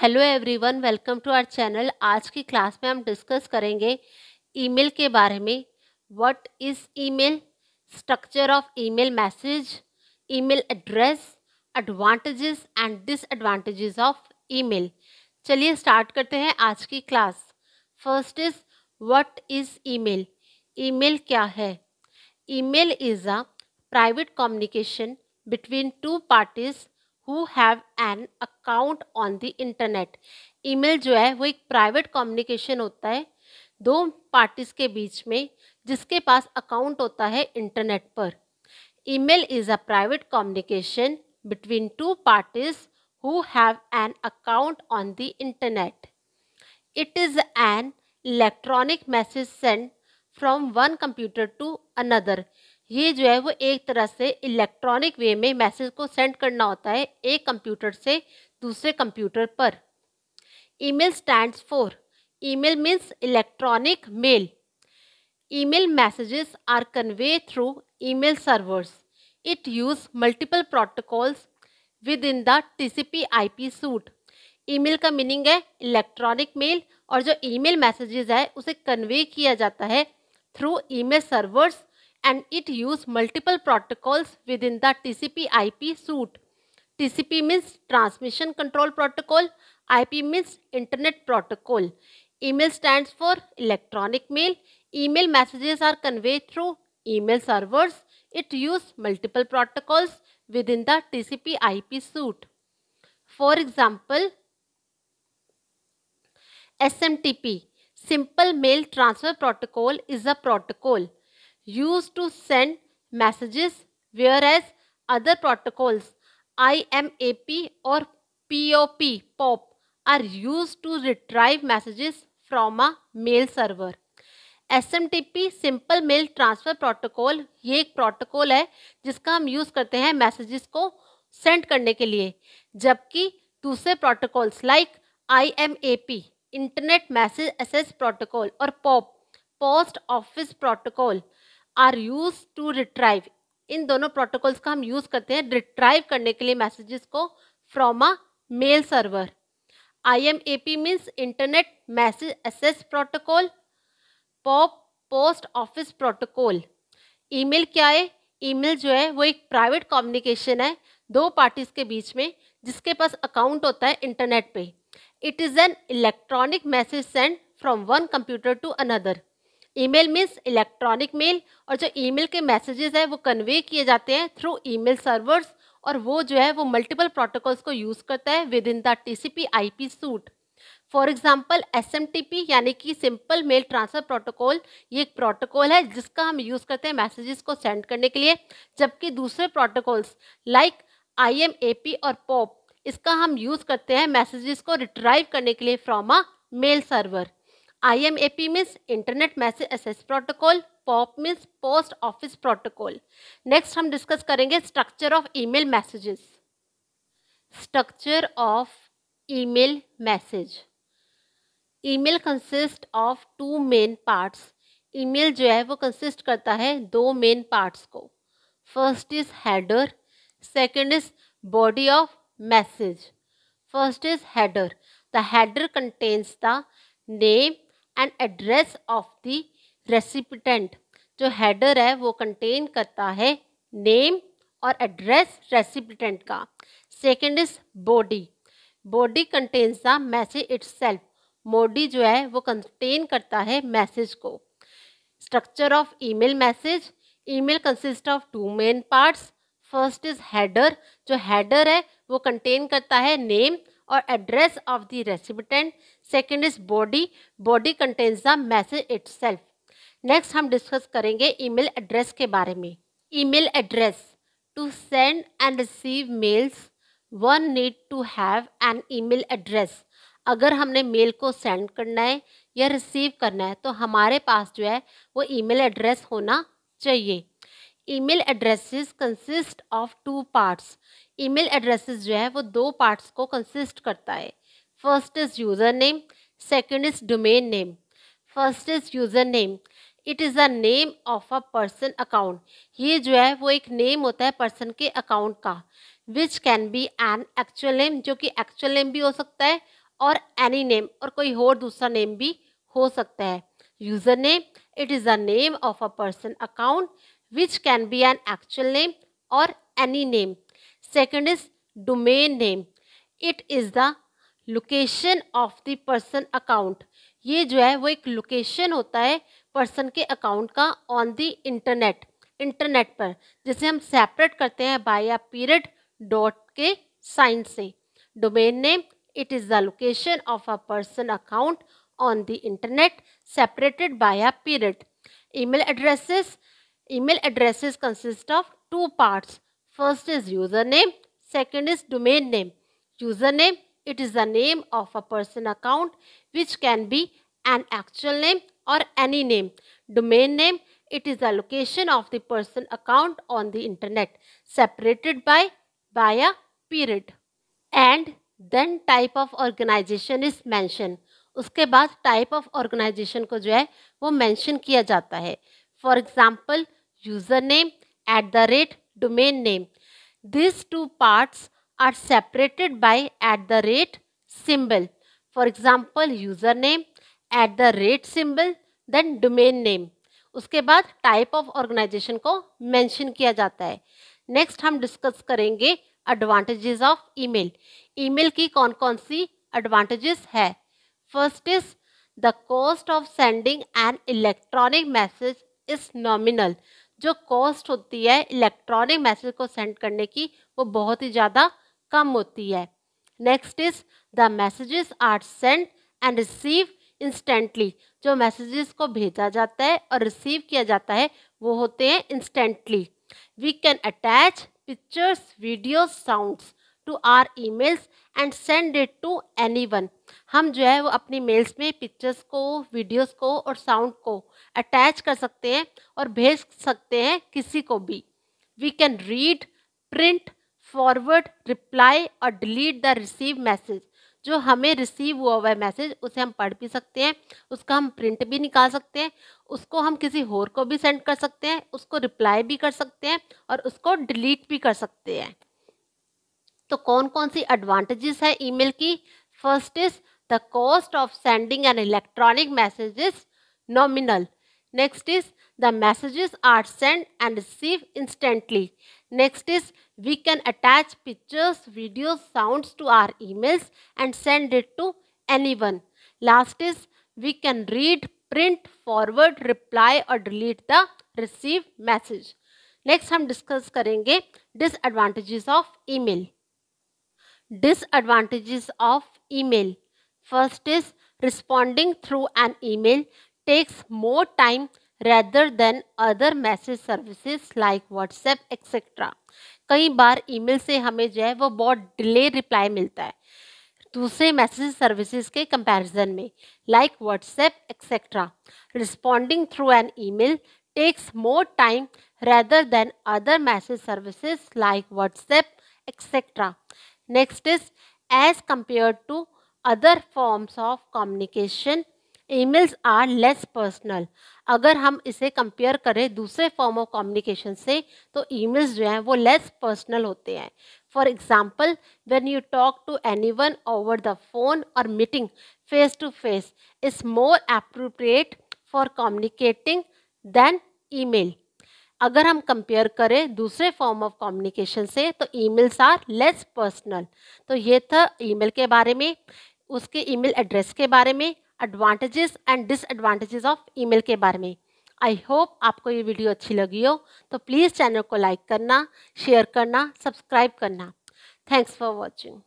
Hello everyone welcome to our channel आज की class में हम डिस्कस करेंगे ईमेल के बारे में what is email structure of email message email address advantages and disadvantages of email चलिए स्टार्ट करते हैं आज की class first is what is email email क्या है email is a private communication between two parties who have an account on the internet email जो है वो एक प्राइवेट कम्युनिकेशन होता है दो पार्टीज के बीच में जिसके पास अकाउंट होता है इंटरनेट पर email is a private communication between two parties who have an account on the internet it is an electronic message send from one computer to another ये जो है वो एक तरह से इलेक्ट्रॉनिक वे में मैसेज को सेंड करना होता है एक कंप्यूटर से दूसरे कंप्यूटर पर email stands for email means electronic mail mail servers it use multiple protocols with in the T C P I P suite e email का मीनिंग है इलेक्ट्रॉनिक मेल और जो ईमेल मैसेजेस है उसे convey किया जाता है through email servers and it use multiple protocols within the TCP IP suite. TCP means Transmission Control Protocol, IP means Internet Protocol. Email stands for electronic mail. Email messages are conveyed through email servers. It use multiple protocols within the TCP IP suite. For example, SMTP, Simple Mail Transfer Protocol is a protocol use to send whereas other protocols I M A P और P O P pop are use to retrieve messages to retrieve mail server S M T P simple mail transfer protocol ये एक protocol है जिसका हम use करते हैं messages को send करने के लिए जबकि दूसरे protocols like I IMAP internet message access protocol और pop post office protocol are use to retrieve इन दोनों प्रोटोकॉल्स का हम यूज़ करते हैं रिट्राइव करने के लिए मैसेजेस को from a mail server I M A P means internet message access protocol pop post office protocol email क्या है ईमेल जो है वो एक प्राइवेट कम्युनिकेशन है दो पार्टीज़ के बीच में जिसके पास अकाउंट होता है इंटरनेट पे it is an electronic message send from one computer to another email means electronic mail और जो ईमेल के मैसेजेस हैं वो कन्वे किए जाते हैं थ्रू ईमेल सर्वर्स और वो जो है वो मल्टीपल प्रोटोकॉल्स को यूज़ करता है with in the T C P I P suite for example S M T P यानी कि सिंपल मेल ट्रांसफ़र प्रोटोकॉल ये एक प्रोटोकॉल है जिसका हम यूज़ करते हैं मैसेजेस को सेंड करने के लिए जबकि दूसरे protocols like I M A P और पॉप इसका हम यूज़ करते हैं मैसेजेस को रिट्राइव करने के लिए from a mail server I M A P means internet message access protocol pop means post office protocol next हम डिस्कस करेंगे structure of email message structure of email message email consist of two main parts email जो है वो कंसिस्ट करता है दो main parts को first is header second is body of message first is header the header contains the name and address of the recipient जो header है वो कंटेन करता है नेम और एड्रेस रेसिपिटेंट का second is body body contains the message it's body जो है वो कंटेन करता है मैसेज को structure of email message email consist of two main parts first is header जो हेडर है वो कंटेन करता है नेम और address of the recipient second is body body contains the message it next हम डिस्कस करेंगे email address के बारे में email address to send and receive mails one need to have an email address अगर हमने mail को send करना है या रिसीव करना है तो हमारे पास जो है वो ईमेल एड्रेस होना चाहिए email addresses consist of two parts email addresses जो है वो दो पार्ट्स को कंसिस्ट करता है First is username, second is domain name. First is username. It is the name of a person account ये जो है वो एक नेम होता है पर्सन के अकाउंट का which can be an actual name जो कि एक्चुअल नेम भी हो सकता है और एनी नेम और कोई और दूसरा नेम भी हो सकता है user name it is the name of a person account which can be an actual name और any name second is domain name it is the location of the person account ये जो है वो एक लोकेशन होता है person के account का ऑन द इंटरनेट इंटरनेट पर जिसे हम सेपरेट करते हैं बाय अ पीरियड डॉट के साइन से domain name it is the location of a person account on the internet separated by a period email addresses consist of two parts first is user name second is domain name user name It is the name of a person account which can be an actual name or any name. Domain name, it is the location of the person account on the internet separated by by a period. And then type of organization is mention उसके बाद type of organization को जो है वो mention किया जाता है for example user name at the rate domain name this two parts are separated by at the rate symbol. For example, username, at the rate symbol, then domain name. उसके बाद type of organization को mention किया जाता है next हम discuss करेंगे advantages of email email की कौन कौन सी एडवांटेजेस है first is the cost of sending an electronic message is nominal जो कॉस्ट होती है इलेक्ट्रॉनिक मैसेज को सेंड करने की वो बहुत ही ज़्यादा कम होती है next is the messages are send and receive instantly जो मैसेजेस को भेजा जाता है और रिसीव किया जाता है वो होते हैं instantly we can attach pictures video sounds to our emails and send it to anyone हम जो है वो अपनी मेल्स में पिक्चर्स को वीडियोस को और साउंड को अटैच कर सकते हैं और भेज सकते हैं किसी को भी we can read print forward reply और डिलीट द रिसीव मैसेज जो हमें रिसीव हुआ हुआ है मैसेज उसे हम पढ़ भी सकते हैं उसका हम प्रिंट भी निकाल सकते हैं उसको हम किसी और को भी सेंड कर सकते हैं उसको रिप्लाई भी कर सकते हैं और उसको डिलीट भी कर सकते हैं तो कौन कौन सी एडवांटेजेस है ईमेल की first is the cost of sending an electronic message nominal next is The messages are sent and received instantly. Next is we can attach pictures, videos, sounds to our emails and send it to anyone. Last is we can read, print, forward, reply or delete the received message. Next, हम discuss करेंगे disadvantages of email. Disadvantages of email. First is responding through an email takes more time. Rather than other message services like WhatsApp etcetera कई बार email से हमें जो है वो बहुत डिले रिप्लाई मिलता है दूसरे मैसेज सर्विसेज के कंपैरिजन में like WhatsApp etcetera responding through an email takes more time rather than other message services like WhatsApp etcetera next is as compare to other forms of communication emails are less personal अगर हम इसे compare करें दूसरे form of communication से तो emails जो हैं वो लेस पर्सनल होते हैं for example when you talk to anyone over the phone और meeting face to face is more appropriate for communicating than email अगर हम कंपेयर करें दूसरे फॉर्म ऑफ कम्युनिकेशन से तो ईमेल्स आर लेस पर्सनल तो ये था ईमेल के बारे में उसके ईमेल एड्रेस के बारे में advantages and disadvantages of email के बारे में आई होप आपको ये वीडियो अच्छी लगी हो तो प्लीज़ चैनल को लाइक करना शेयर करना सब्सक्राइब करना थैंक्स फॉर वॉचिंग